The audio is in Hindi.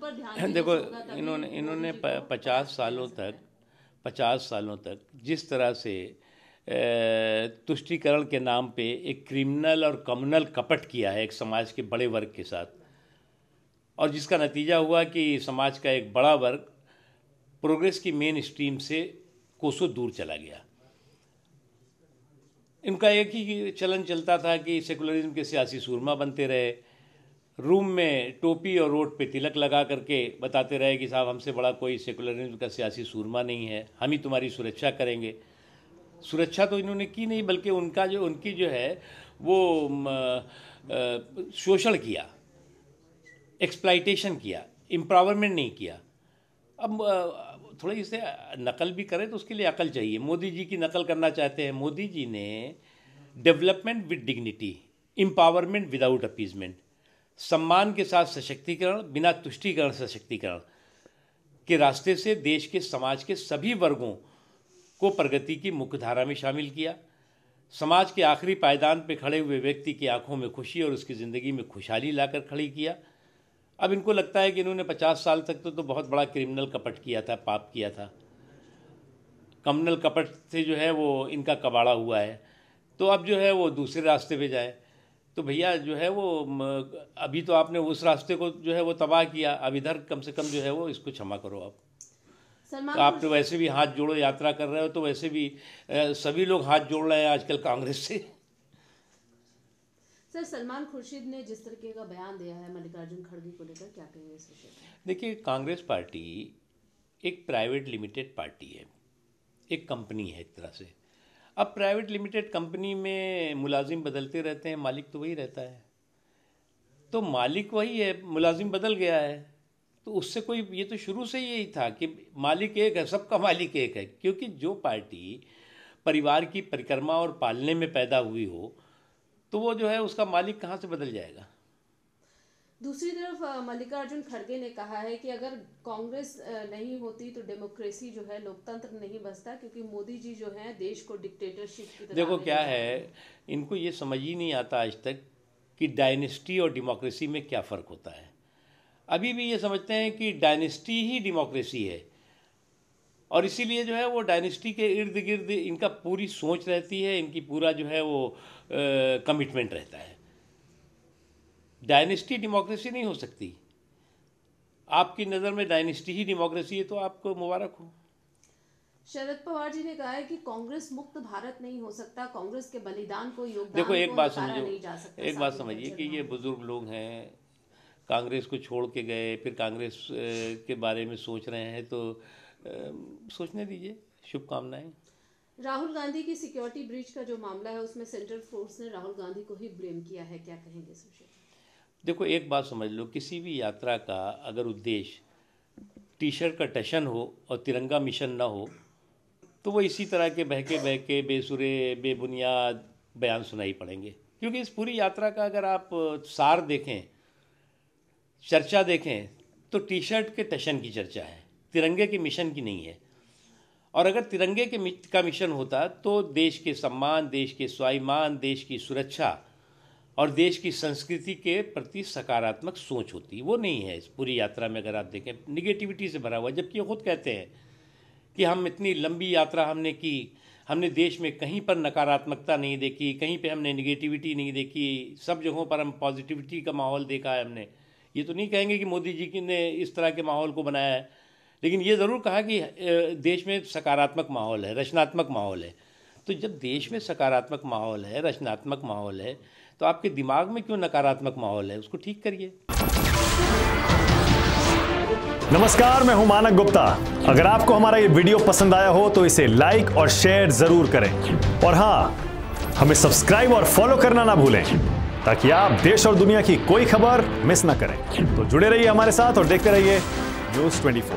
देखो इन्होंने इन्होंने पचास सालों तक पचास सालों तक जिस तरह से तुष्टिकरण के नाम पे एक क्रिमिनल और कम्युनल कपट किया है एक समाज के बड़े वर्ग के साथ और जिसका नतीजा हुआ कि समाज का एक बड़ा वर्ग प्रोग्रेस की मेन स्ट्रीम से कोसों दूर चला गया इनका एक ही चलन चलता था कि सेकुलरिज्म के सियासी सूरमा बनते रहे रूम में टोपी और रोड पे तिलक लगा करके बताते रहे कि साहब हमसे बड़ा कोई सेकुलरिज्म का सियासी सूरमा नहीं है हम ही तुम्हारी सुरक्षा करेंगे सुरक्षा तो इन्होंने की नहीं बल्कि उनका जो उनकी जो है वो शोषण किया एक्सप्लाइटेशन किया एम्पावरमेंट नहीं किया अब थोड़ा इसे नकल भी करें तो उसके लिए अकल चाहिए मोदी जी की नकल करना चाहते हैं मोदी जी ने development with dignity empowerment without appeasement सम्मान के साथ सशक्तिकरण बिना तुष्टिकरण सशक्तिकरण के रास्ते से देश के समाज के सभी वर्गों को प्रगति की मुख्यधारा में शामिल किया समाज के आखिरी पायदान पर खड़े हुए व्यक्ति की आंखों में खुशी और उसकी ज़िंदगी में खुशहाली लाकर खड़ी किया अब इनको लगता है कि इन्होंने पचास साल तक तो, तो बहुत बड़ा क्रिमिनल कपट किया था पाप किया था कमनल कपट से जो है वो इनका कबाड़ा हुआ है तो अब जो है वो दूसरे रास्ते पे जाए तो भैया जो है वो अभी तो आपने उस रास्ते को जो है वो तबाह किया अब इधर कम से कम जो है वो इसको क्षमा करो आप तो आप तो वैसे भी हाथ जोड़ो यात्रा कर रहे हो तो वैसे भी सभी लोग हाथ जोड़ रहे हैं आजकल कांग्रेस से सर सलमान खुर्शीद ने जिस तरीके का बयान दिया है मल्लिकार्जुन खड़गे को लेकर क्या कहेंगे देखिए कांग्रेस पार्टी एक प्राइवेट लिमिटेड पार्टी है एक कंपनी है एक तरह से अब प्राइवेट लिमिटेड कंपनी में मुलाजिम बदलते रहते हैं मालिक तो वही रहता है तो मालिक वही है मुलाजिम बदल गया है तो उससे कोई ये तो शुरू से यही था कि मालिक एक है सबका मालिक एक है क्योंकि जो पार्टी परिवार की परिक्रमा और पालने में पैदा हुई हो तो वो जो है उसका मालिक कहाँ से बदल जाएगा दूसरी तरफ मल्लिकार्जुन खड़गे ने कहा है कि अगर कांग्रेस नहीं होती तो डेमोक्रेसी जो है लोकतंत्र नहीं बसता क्योंकि मोदी जी जो है देश को डिक्टेटरशिप की तरह देखो क्या है इनको ये समझ ही नहीं आता आज तक कि डायनेस्टी और डेमोक्रेसी में क्या फ़र्क होता है अभी भी ये समझते हैं कि डायनेस्टी ही डेमोक्रेसी है और इसीलिए जो है वो डायनेस्टी के इर्द गिर्द इनका पूरी सोच रहती है इनकी पूरा जो है वो कमिटमेंट रहता है डायनेस्टी डेमोक्रेसी नहीं हो सकती आपकी नज़र में डायनेस्टी ही डेमोक्रेसी है तो आपको मुबारक हो शरद पवार जी ने कहा है कि कांग्रेस मुक्त भारत नहीं हो सकता कांग्रेस के बलिदान को योगदान देखो एक बात समझो एक बात समझिए कि ये बुजुर्ग लोग हैं कांग्रेस को छोड़ के गए फिर कांग्रेस के बारे में सोच रहे हैं तो सोचने दीजिए शुभकामनाएं राहुल गांधी की सिक्योरिटी ब्रीच का जो मामला है उसमें सेंट्रल फोर्स ने राहुल गांधी को ही ब्लेम किया है क्या कहेंगे सुशील देखो एक बात समझ लो किसी भी यात्रा का अगर उद्देश्य टी शर्ट का टशन हो और तिरंगा मिशन ना हो तो वो इसी तरह के बहके बहके बेसुरे बेबुनियाद बयान सुनाई पड़ेंगे क्योंकि इस पूरी यात्रा का अगर आप सार देखें चर्चा देखें तो टी शर्ट के टशन की चर्चा है तिरंगे के मिशन की नहीं है और अगर तिरंगे के का मिशन होता तो देश के सम्मान देश के स्वाभिमान देश की सुरक्षा और देश की संस्कृति के प्रति सकारात्मक सोच होती वो नहीं है इस पूरी यात्रा में अगर आप देखें निगेटिविटी से भरा हुआ जबकि वो खुद कहते हैं कि हम इतनी लंबी यात्रा हमने की हमने देश में कहीं पर नकारात्मकता नहीं देखी कहीं पे हमने निगेटिविटी नहीं देखी सब जगहों पर हम पॉजिटिविटी का माहौल देखा है हमने ये तो नहीं कहेंगे कि मोदी जी ने इस तरह के माहौल को बनाया है लेकिन ये ज़रूर कहा कि देश में सकारात्मक माहौल है रचनात्मक माहौल है तो जब देश में सकारात्मक माहौल है रचनात्मक माहौल है तो आपके दिमाग में क्यों नकारात्मक माहौल है उसको ठीक करिए नमस्कार मैं हूं मानक गुप्ता अगर आपको हमारा ये वीडियो पसंद आया हो तो इसे लाइक और शेयर जरूर करें और हाँ हमें सब्सक्राइब और फॉलो करना ना भूलें ताकि आप देश और दुनिया की कोई खबर मिस ना करें तो जुड़े रहिए हमारे साथ और देखते रहिए न्यूज ट्वेंटी